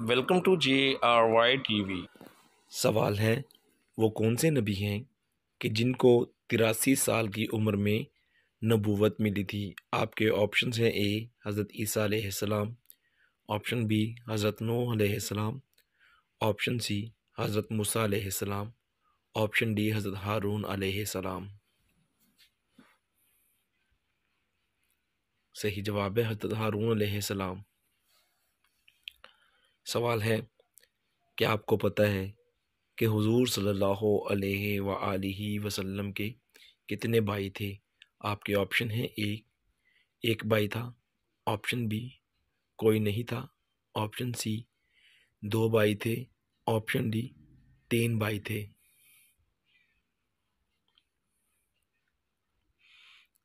welcome to J R Y TV वी सवाल है वो कौन से नबी हैं कि जिनको तिरासी साल की उम्र में नबूवत मिली थी आपके ऑप्शन हैं ए हज़रत ईसा ऑप्शन बी हज़रत नूह सलाम ऑप्शन सी हज़रत मूसा ऑप्शन डी हज़रत हारून सलाम सही जवाब है हज़रत हारून सलाम सवाल है क्या आपको पता है कि हुजूर सल्लल्लाहु अलैहि व आलिहि वसल्लम के कितने भाई थे आपके ऑप्शन हैं एक एक भाई था ऑप्शन बी कोई नहीं था ऑप्शन सी दो भाई थे ऑप्शन डी तीन भाई थे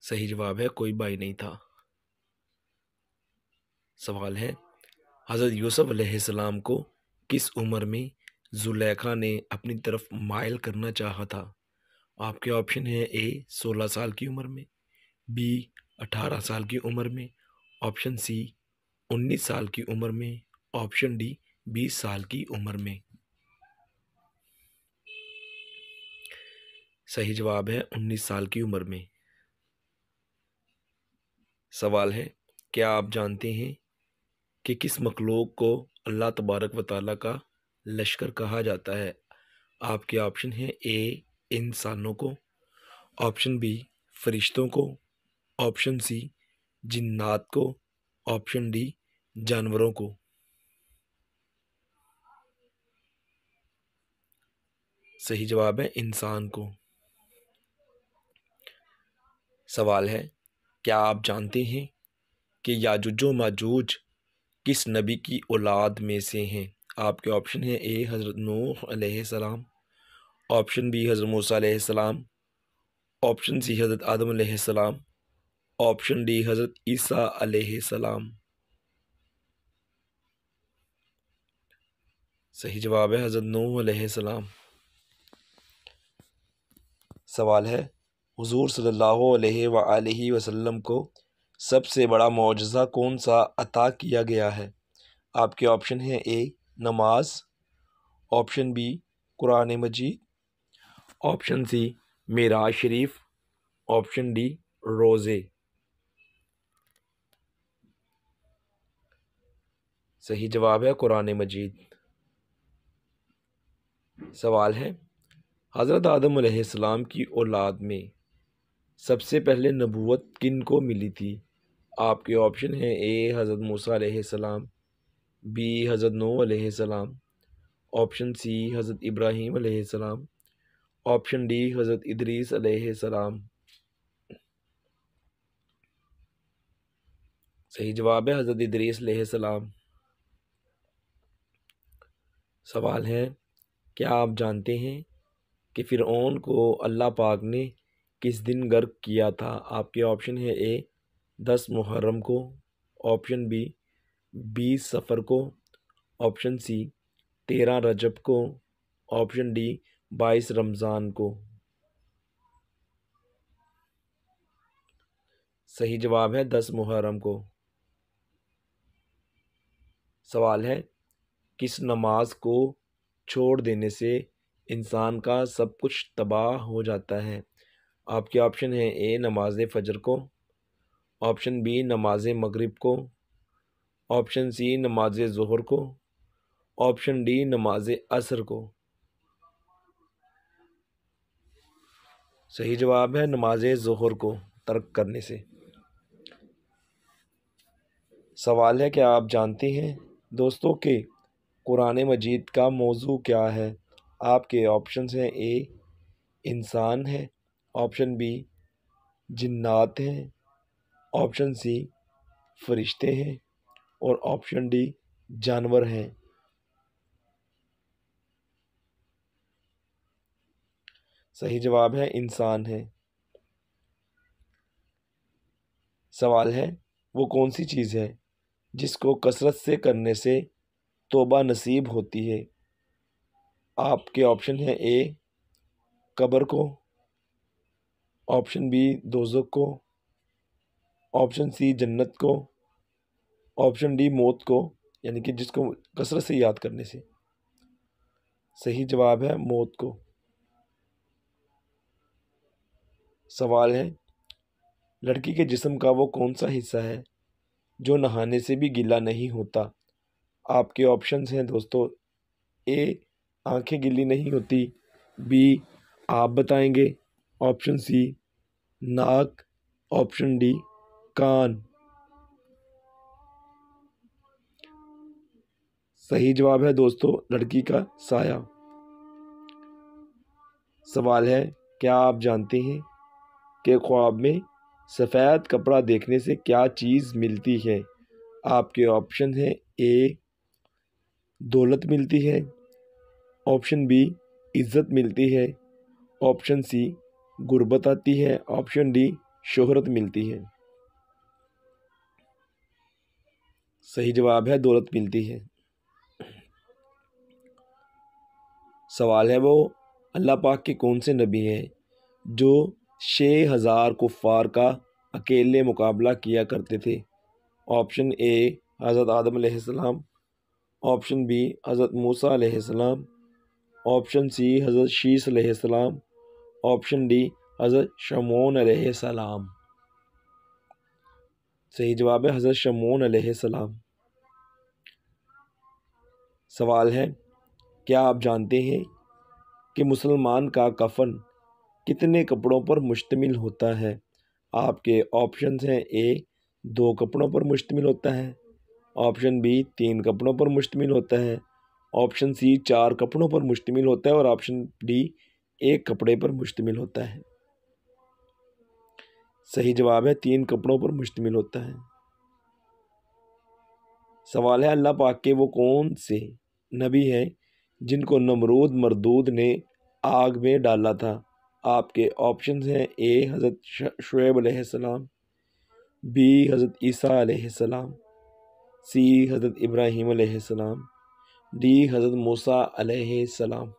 सही जवाब है कोई भाई नहीं था सवाल है हज़रत यूसुफ़ अलैहिस्सलाम को किस उम्र में जुलेखा ने अपनी तरफ मायल करना चाहा था आपके ऑप्शन हैं ए सोलह साल की उम्र में बी अठारह साल की उम्र में ऑप्शन सी उन्नीस साल की उम्र में ऑप्शन डी बीस साल की उम्र में सही जवाब है उन्नीस साल की उम्र में सवाल है क्या आप जानते हैं कि किस मखलूक को अल्लाह तबारक व ताली का लश्कर कहा जाता है आपके ऑप्शन हैं ए इंसानों को ऑप्शन बी फरिश्तों को ऑप्शन सी जिन्नात को ऑप्शन डी जानवरों को सही जवाब है इंसान को सवाल है क्या आप जानते हैं कि याजुजो माजूज किस नबी की औलाद में से हैं आपके ऑप्शन हैं ए हज़रत नूह सलाम ऑप्शन बी हज़रत मूसा सलाम ऑप्शन सी हज़रत आदम सलाम ऑप्शन डी हज़रत ईसा सलाम सही जवाब है हज़रत नूह सलाम सवाल है हज़ूर सल्ला वसम को सबसे बड़ा मुआजा कौन सा अता किया गया है आपके ऑप्शन हैं ए नमाज option B Quran Majid option C मेरा शरीफ ऑप्शन डी रोज़े सही जवाब है कुरान मजीद सवाल है हज़रत आदम की औलाद में सबसे पहले नबूत किन को मिली थी आपके ऑप्शन हैं ए हज़रत मूसा बी हज़रत नू सलाम ऑप्शन सी हज़रत इब्राहीम सलाम ऑप्शन डी हज़रत इदरीस सलाम सही जवाब है हज़रत इदरीस सलाम सवाल है क्या आप जानते हैं कि फ़िर को अल्लाह पाक ने किस दिन गर्क किया था आपके ऑप्शन है ए दस मुहर्रम को ऑप्शन बी बीस सफ़र को ऑप्शन सी तेरह रजब को ऑप्शन डी बाईस रमज़ान को सही जवाब है दस मुहर्रम को सवाल है किस नमाज को छोड़ देने से इंसान का सब कुछ तबाह हो जाता है आपके ऑप्शन है ए नमाज फ़जर को ऑप्शन बी नमाज मगरिब को ऑप्शन सी नमाज जहर को ऑप्शन डी नमाज असर को सही जवाब है नमाज जहर को तर्क करने से सवाल है क्या आप जानते हैं दोस्तों के कुरान मजीद का मौजू क्या है आपके ऑप्शन हैं ए इंसान है ऑप्शन बी जन्नात हैं ऑप्शन सी फरिश्ते हैं और ऑप्शन डी जानवर हैं सही जवाब है इंसान है सवाल है वो कौन सी चीज़ है जिसको कसरत से करने से तोबा नसीब होती है आपके ऑप्शन हैं ए कब्र को ऑप्शन बी दोजक को ऑप्शन सी जन्नत को ऑप्शन डी मौत को यानी कि जिसको कसरत से याद करने से सही जवाब है मौत को सवाल है लड़की के जिस्म का वो कौन सा हिस्सा है जो नहाने से भी गीला नहीं होता आपके ऑप्शंस हैं दोस्तों ए आंखें गीली नहीं होती बी आप बताएंगे ऑप्शन सी नाक ऑप्शन डी कान सही जवाब है दोस्तों लड़की का साया सवाल है क्या आप जानते हैं कि ख्वाब में सफ़ेद कपड़ा देखने से क्या चीज़ मिलती है आपके ऑप्शन हैं ए दौलत मिलती है ऑप्शन बी इज़्ज़त मिलती है ऑप्शन सी गुर्बत आती है ऑप्शन डी शोहरत मिलती है सही जवाब है दौलत मिलती है सवाल है वो अल्लाह पाक के कौन से नबी हैं जो छः हज़ार कुफ़ार का अकेले मुकाबला किया करते थे ऑप्शन ए हज़रत आदम सलाम ऑप्शन बी हज़रत मूसा सलाम ऑप्शन सी हज़रत शीस सलाम ऑप्शन डी हज़रत शमोन सलाम सही जवाब है हज़रत शमून सलाम सवाल है क्या आप जानते हैं कि मुसलमान का कफन कितने कपड़ों पर मुश्तमिल होता है आपके ऑप्शन हैं ए दो कपड़ों पर मुश्तमिल होता है ऑप्शन बी तीन कपड़ों पर मुश्तमिल होता है ऑप्शन सी चार कपड़ों पर मुश्तमिल होता है और ऑप्शन डी एक कपड़े पर मुश्तमिल होता है सही जवाब है तीन कपड़ों पर मुश्तमिल होता है सवाल है अल्लाह पाक के वो कौन से नबी हैं जिनको नमरूद मरदूद ने आग में डाला था आपके ऑप्शन हैं ए हज़रत शुएब सलाम बी हज़रत ईसा सलाम सी हज़रत इब्राहिम सलाम डी हज़रत मूसा सलाम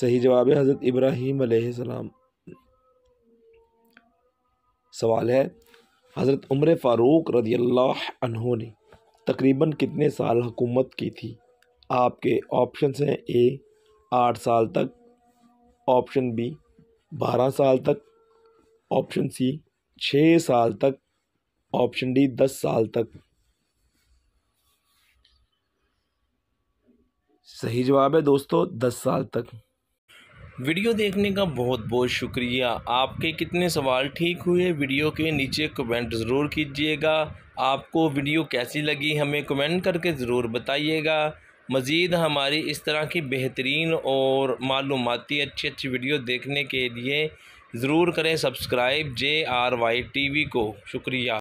सही जवाब है हज़रत इब्राहिम सलाम सवाल है हज़रत उम्र फ़ारूक रजी अल्लाह ने तकरीबन कितने साल हुकूमत की थी आपके ऑप्शन हैं ए आठ साल तक ऑप्शन बी बारह साल तक ऑप्शन सी छः साल तक ऑप्शन डी दस साल तक सही जवाब है दोस्तों दस साल तक वीडियो देखने का बहुत बहुत शुक्रिया आपके कितने सवाल ठीक हुए वीडियो के नीचे कमेंट ज़रूर कीजिएगा आपको वीडियो कैसी लगी हमें कमेंट करके ज़रूर बताइएगा मज़ीद हमारी इस तरह की बेहतरीन और मालूमती अच्छी अच्छी वीडियो देखने के लिए ज़रूर करें subscribe J R Y TV वी को शुक्रिया